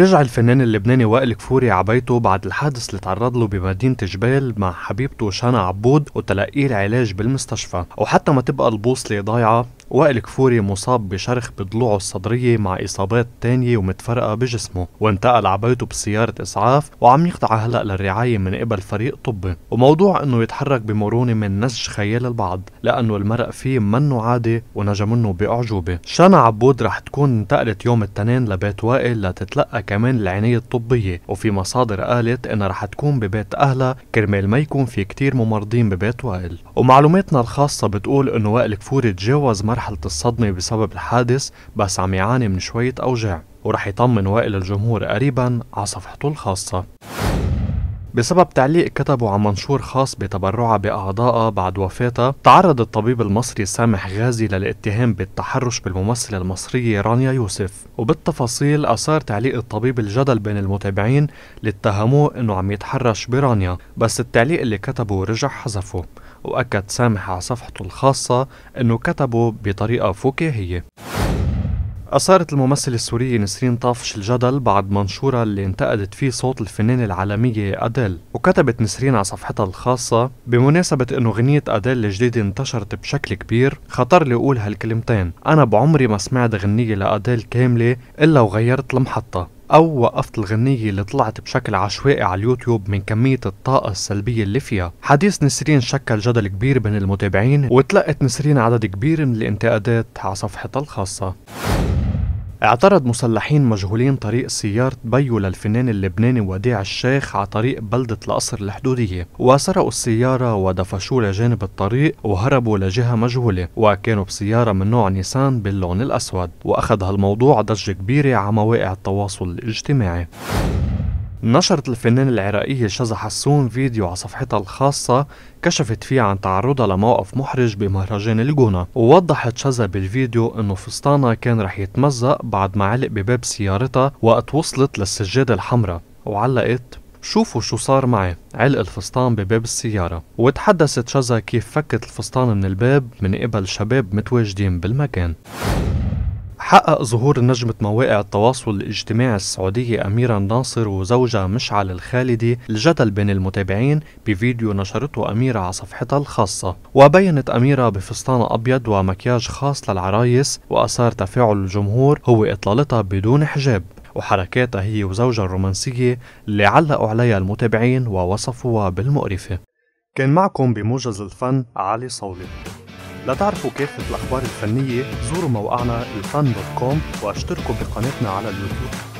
رجع الفنان اللبناني وائل كفوري عبيته بعد الحادث اللي تعرض له بمدينة جبال مع حبيبته شانا عبود وتلقيه العلاج بالمستشفى وحتى ما تبقى البوصلة ضايعة وائل كفوري مصاب بشرخ بضلوعه الصدرية مع إصابات تانية ومتفرقة بجسمه وانتقل عبيته بسيارة إسعاف وعم يخضع هلأ للرعاية من قبل فريق طبي وموضوع أنه يتحرك بمرونة من نسج خيال البعض لأنه المرق فيه منه عادي ونجا منه بأعجوبة شانا عبود رح تكون انتقلت يوم التنين لبيت وائل لتتلقى كمان العناية الطبية وفي مصادر قالت أنها رح تكون ببيت أهلها كرمال ما يكون في كتير ممرضين ببيت وائل ومعلوماتنا الخاصة بتقول أنه وائل كفوري تجاوز مرحلة مرحلة الصدمة بسبب الحادث بس عم يعاني من شوية أوجاع ورح يطمن وائل الجمهور قريبا على صفحته الخاصة بسبب تعليق كتبه عن منشور خاص بتبرعها بأعضائها بعد وفاتها تعرض الطبيب المصري سامح غازي للاتهام بالتحرش بالممثلة المصرية رانيا يوسف وبالتفاصيل أثار تعليق الطبيب الجدل بين المتابعين اللي اتهموه أنه عم يتحرش برانيا بس التعليق اللي كتبه رجع حذفه وأكد سامح على صفحته الخاصة أنه كتبه بطريقة فكاهية أثارت الممثلة السورية نسرين طافش الجدل بعد منشورها اللي انتقدت فيه صوت الفنانة العالمية أديل وكتبت نسرين على صفحتها الخاصة بمناسبة أنه غنية أديل الجديدة انتشرت بشكل كبير خطر لي أقول هالكلمتين أنا بعمري ما سمعت غنية لأديل كاملة إلا وغيرت المحطة أو وقفت الغنية اللي طلعت بشكل عشوائي على اليوتيوب من كمية الطاقة السلبية اللي فيها حديث نسرين شكل جدل كبير بين المتابعين وتلقت نسرين عدد كبير من الانتقادات على صفحتها الخاصة اعترض مسلحين مجهولين طريق سيارة بيو للفنان اللبناني وديع الشيخ على طريق بلدة القصر الحدودية وسرقوا السيارة ودفشوا لجانب الطريق وهربوا لجهة مجهولة وكانوا بسيارة من نوع نيسان باللون الأسود وأخذ هالموضوع ضجة كبيرة على مواقع التواصل الاجتماعي نشرت الفنانة العراقية شذى حسون فيديو على صفحتها الخاصة كشفت فيه عن تعرضها لموقف محرج بمهرجان الجونة ووضحت شذى بالفيديو انه فستانها كان رح يتمزق بعد ما علق بباب سيارتها وقت وصلت للسجادة الحمراء وعلقت شوفوا شو صار معي علق الفستان بباب السيارة وتحدثت شذى كيف فكت الفستان من الباب من قبل شباب متواجدين بالمكان حقق ظهور نجمة مواقع التواصل الاجتماعي السعودية أميرة ناصر وزوجها مشعل الخالدي الجدل بين المتابعين بفيديو نشرته أميرة على صفحتها الخاصة وبينت أميرة بفستان أبيض ومكياج خاص للعرايس وأثار تفاعل الجمهور هو إطلالتها بدون حجاب وحركاتها هي وزوجها الرومانسية اللي علقوا عليها المتابعين ووصفوها بالمقرفة كان معكم بموجز الفن علي صولي لتعرفوا كافة الأخبار الفنية زوروا موقعنا الفن دوت كوم واشتركوا بقناتنا على اليوتيوب